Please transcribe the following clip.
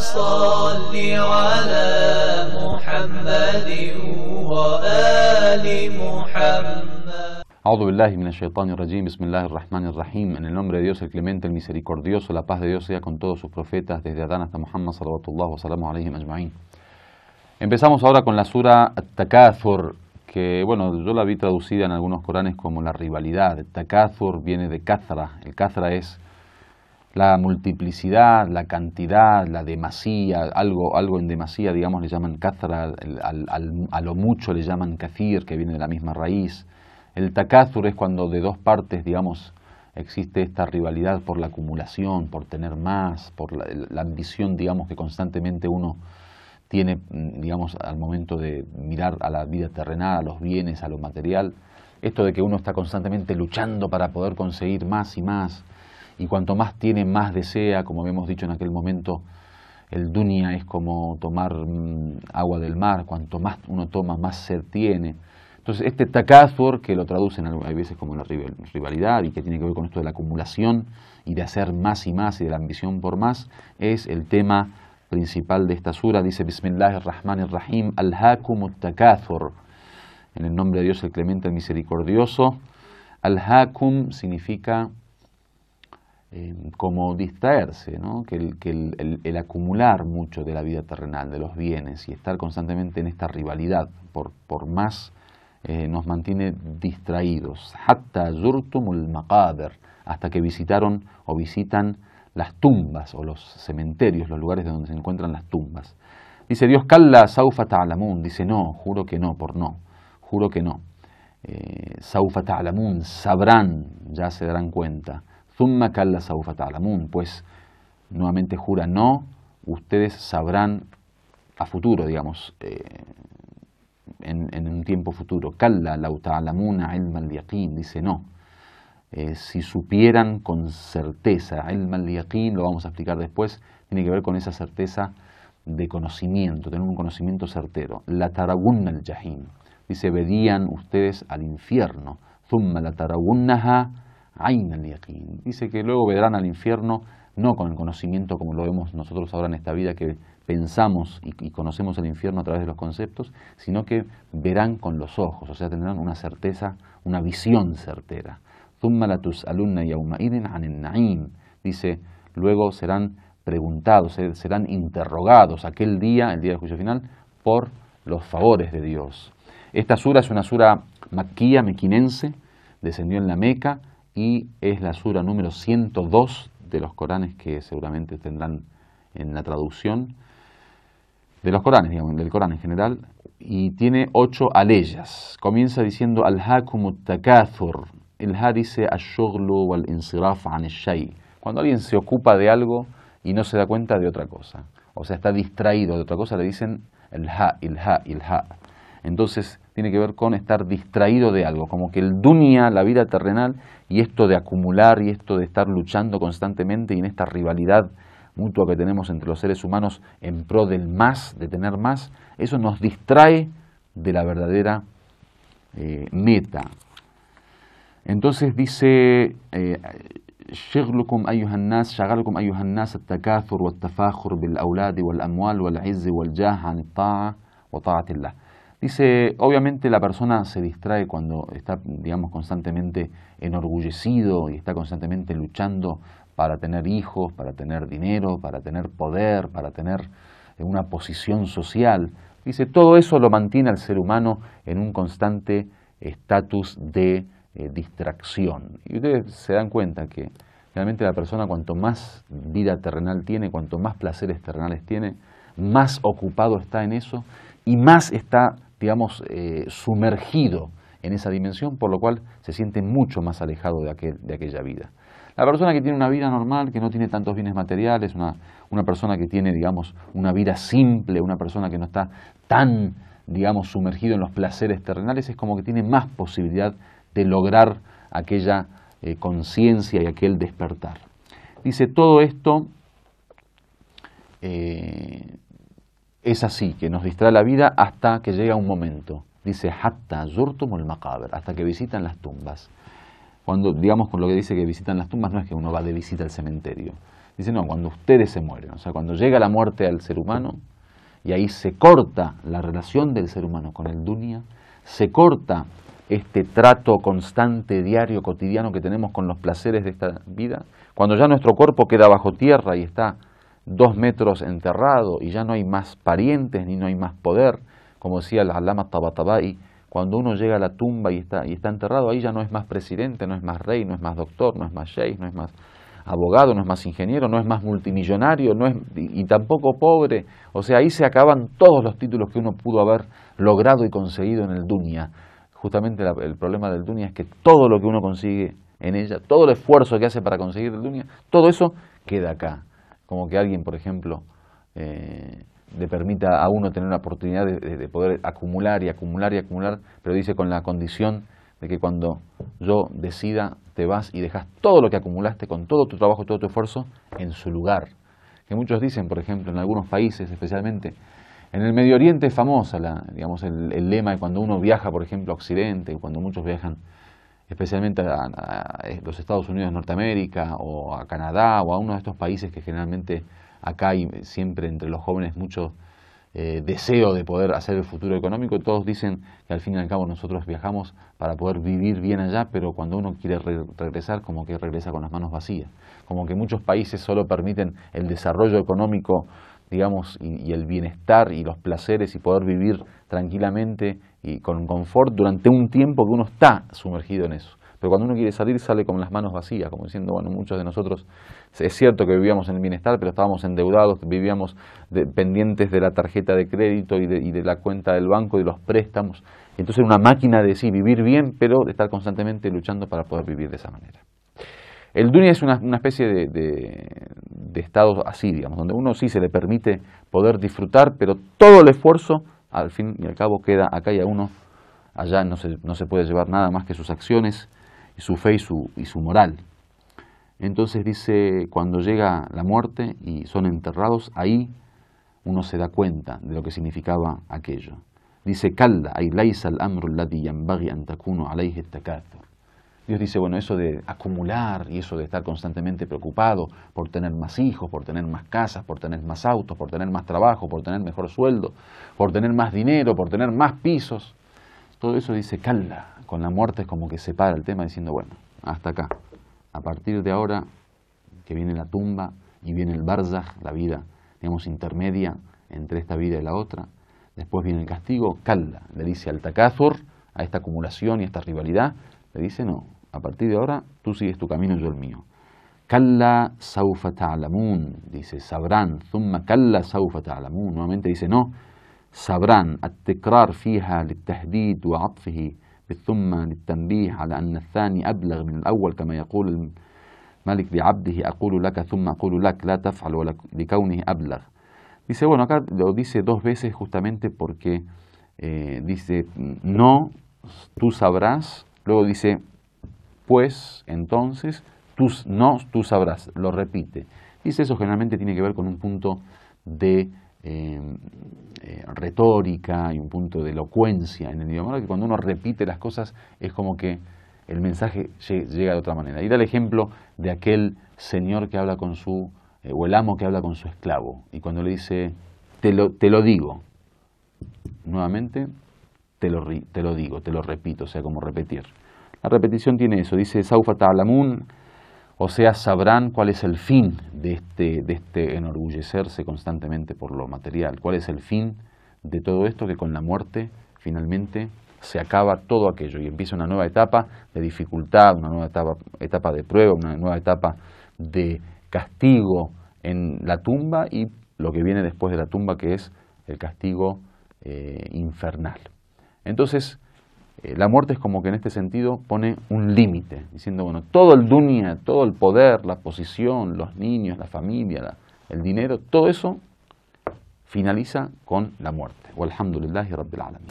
salli ala على wa ali محمد Audo billahi rajim, bismillahir rahmanir rahim. En el nombre de Dios, el clemente, el misericordioso, la paz de Dios sea con todos sus profetas, desde Adán hasta Muhammad, sallallahu wa alayhi ajma'in. Empezamos ahora con la sura Takathur, que, bueno, yo la vi traducida en algunos coranes como la rivalidad. Takathur viene de Kathra. El Kathra es la multiplicidad, la cantidad, la demasía, algo, algo en demasía, digamos, le llaman kathra, a lo mucho le llaman kafir, que viene de la misma raíz. El takathur es cuando de dos partes, digamos, existe esta rivalidad por la acumulación, por tener más, por la, la ambición, digamos, que constantemente uno tiene, mm, digamos, al momento de mirar a la vida terrenal, a los bienes, a lo material. Esto de que uno está constantemente luchando para poder conseguir más y más y cuanto más tiene, más desea, como habíamos dicho en aquel momento, el dunya es como tomar mm, agua del mar, cuanto más uno toma, más ser tiene. Entonces, este takathur, que lo traducen a veces como la rivalidad y que tiene que ver con esto de la acumulación y de hacer más y más y de la ambición por más, es el tema principal de esta sura. Dice Bismillah rahman rahim al hakum takathur. En el nombre de Dios el clemente, el misericordioso. Al hakum significa eh, como distraerse, ¿no? que, el, acumular mucho de la vida terrenal, de los bienes y estar constantemente en esta rivalidad por, más eh, nos mantiene distraídos. Hatta yurtumul hasta que visitaron o visitan las tumbas o los cementerios, los lugares donde se encuentran las tumbas. Dice Dios, Kalla saufa ta'lamun, dice no, juro que no, por no, juro que no. Eh, saufa sabrán, ya se darán cuenta. Zumma kalla saufa pues nuevamente jura, no, ustedes sabrán a futuro, digamos, eh, en, un tiempo futuro. Kalla law el mal al dice no. Eh, si supieran con certeza, el al lo vamos a explicar después, tiene que ver con esa certeza de conocimiento, tener un conocimiento certero. La taragunna al jahim, dice, verían ustedes al infierno. Zumma la ha Dice que luego verán al infierno no con el conocimiento como lo vemos nosotros ahora en esta vida que pensamos y, conocemos el infierno a través de los conceptos, sino que verán con los ojos, o sea, tendrán una certeza, una visión certera. Dice, luego serán preguntados, eh, serán interrogados aquel día, el día del juicio final, por los favores de Dios. Esta sura es una sura maquía, mequinense, descendió en la Meca, y es la sura número 102 de los Coranes que seguramente tendrán en la traducción de los Coranes, digamos, del Corán en general, y tiene ocho aleyas. Comienza diciendo al kumut takathur. El ha dice al wal insiraf an Cuando alguien se ocupa de algo y no se da cuenta de otra cosa, o sea, está distraído de otra cosa, le dicen el ha, el ha, el ha. Entonces, tiene que ver con estar distraído de algo, como que el dunia, la vida terrenal, y esto de acumular y esto de estar luchando constantemente y en esta rivalidad mutua que tenemos entre los seres humanos en pro del más, de tener más, eso nos distrae de la verdadera eh, meta. Entonces dice, eh, Dice, obviamente la persona se distrae cuando está, digamos, constantemente enorgullecido y está constantemente luchando para tener hijos, para tener dinero, para tener poder, para tener una posición social. Dice, todo eso lo mantiene al ser humano en un constante estatus de eh, distracción. Y ustedes se dan cuenta que realmente la persona cuanto más vida terrenal tiene, cuanto más placeres terrenales tiene, más ocupado está en eso y más está digamos, eh, sumergido en esa dimensión, por lo cual se siente mucho más alejado de, aquella vida. La persona que tiene una vida normal, que no tiene tantos bienes materiales, una, persona que tiene, digamos, una vida simple, una persona que no está tan, digamos, sumergido en los placeres terrenales, es como que tiene más posibilidad de lograr aquella eh, conciencia y aquel despertar. Dice, todo esto eh, es así, que nos distrae la vida hasta que llega un momento. Dice, hatta el macabre, hasta que visitan las tumbas. Cuando, digamos, con lo que dice que visitan las tumbas, no es que uno va de visita al cementerio. Dice, no, cuando ustedes se mueren, o sea, cuando llega la muerte al ser humano, y ahí se corta la relación del ser humano con el dunya, se corta este trato constante, diario, cotidiano que tenemos con los placeres de esta vida, cuando ya nuestro cuerpo queda bajo tierra y está dos metros enterrado y ya no hay más parientes ni no hay más poder, como decía el Alama Tabatabai, cuando uno llega a la tumba y está, y está enterrado, ahí ya no es más presidente, no es más rey, no es más doctor, no es más sheikh, no es más abogado, no es más ingeniero, no es más multimillonario, no es, y tampoco pobre. O sea, ahí se acaban todos los títulos que uno pudo haber logrado y conseguido en el Dunia. Justamente el problema del Dunia es que todo lo que uno consigue en ella, todo el esfuerzo que hace para conseguir el Dunia, todo eso queda acá como que alguien, por ejemplo, eh, le permita a uno tener la oportunidad de, poder acumular y acumular y acumular, pero dice con la condición de que cuando yo decida te vas y dejas todo lo que acumulaste con todo tu trabajo y todo tu esfuerzo en su lugar. Que muchos dicen, por ejemplo, en algunos países especialmente, en el Medio Oriente es famosa la, digamos, el, el lema de cuando uno viaja, por ejemplo, a Occidente, cuando muchos viajan especialmente a, eh, los Estados Unidos de Norteamérica o a Canadá o a uno de estos países que generalmente acá hay siempre entre los jóvenes mucho eh, deseo de poder hacer el futuro económico, todos dicen que al fin y al cabo nosotros viajamos para poder vivir bien allá, pero cuando uno quiere regresar, como que regresa con las manos vacías, como que muchos países solo permiten el desarrollo económico digamos, y, el bienestar y los placeres y poder vivir tranquilamente y con confort durante un tiempo que uno está sumergido en eso. Pero cuando uno quiere salir, sale con las manos vacías, como diciendo, bueno, muchos de nosotros, es cierto que vivíamos en el bienestar, pero estábamos endeudados, vivíamos pendientes de la tarjeta de crédito y de, la cuenta del banco y de los préstamos. Entonces, una máquina de sí, vivir bien, pero de estar constantemente luchando para poder vivir de esa manera. El dunia es una, especie de, estado así, digamos, donde uno sí se le permite poder disfrutar, pero todo el esfuerzo al fin y al cabo queda acá y a uno allá no se, no se puede llevar nada más que sus acciones, y su fe y su, y su moral. Entonces dice, cuando llega la muerte y son enterrados, ahí uno se da cuenta de lo que significaba aquello. Dice, calda, ay, laisa al amru ladi yanbaghi an takunu alayhi Dios dice, bueno, eso de acumular y eso de estar constantemente preocupado por tener más hijos, por tener más casas, por tener más autos, por tener más trabajo, por tener mejor sueldo, por tener más dinero, por tener más pisos, todo eso dice, calda, con la muerte es como que se para el tema diciendo, bueno, hasta acá, a partir de ahora que viene la tumba y viene el barzaj, la vida, digamos, intermedia entre esta vida y la otra, después viene el castigo, calda, le dice al takazur, a esta acumulación y a esta rivalidad, le dice, no, a partir de ahora tú sigues tu camino y yo el mío. Kalla saufa ta'lamun, dice, sabrán, thumma kalla saufa ta'lamun, nuevamente dice, no, sabrán, التكرار فيها للتهديد anna بالثم للتنبيه على أن الثاني أبلغ من الأول malik يقول abdihi لعبده laka thumma ثم أقول لك taf'al wa ولا لكونه أبلغ. Dice, bueno, acá lo dice dos veces justamente porque eh, dice, no, tú sabrás, luego dice, pues entonces tú, no tú sabrás, lo repite. Dice eso generalmente tiene que ver con un punto de em, eh, retórica y un punto de elocuencia en el idioma, que cuando uno repite las cosas es como que el mensaje llega de otra manera. Y da el ejemplo de aquel señor que habla con su, eh, o el amo que habla con su esclavo, y cuando le dice, te lo, te lo digo, nuevamente, te lo, te lo digo, te lo repito, o sea, como repetir. La repetición tiene eso, dice Saufa Ta'lamun, o sea, sabrán cuál es el fin de este, de este enorgullecerse constantemente por lo material, cuál es el fin de todo esto que con la muerte finalmente se acaba todo aquello y empieza una nueva etapa de dificultad, una nueva etapa, de prueba, una nueva etapa de castigo en la tumba y lo que viene después de la tumba que es el castigo eh, infernal. Entonces, eh, la muerte es como que en este sentido pone un límite, diciendo, bueno, todo el dunia, todo el poder, la posición, los niños, la familia, el dinero, todo eso finaliza con la muerte. Walhamdulillahi Rabbil Alamin.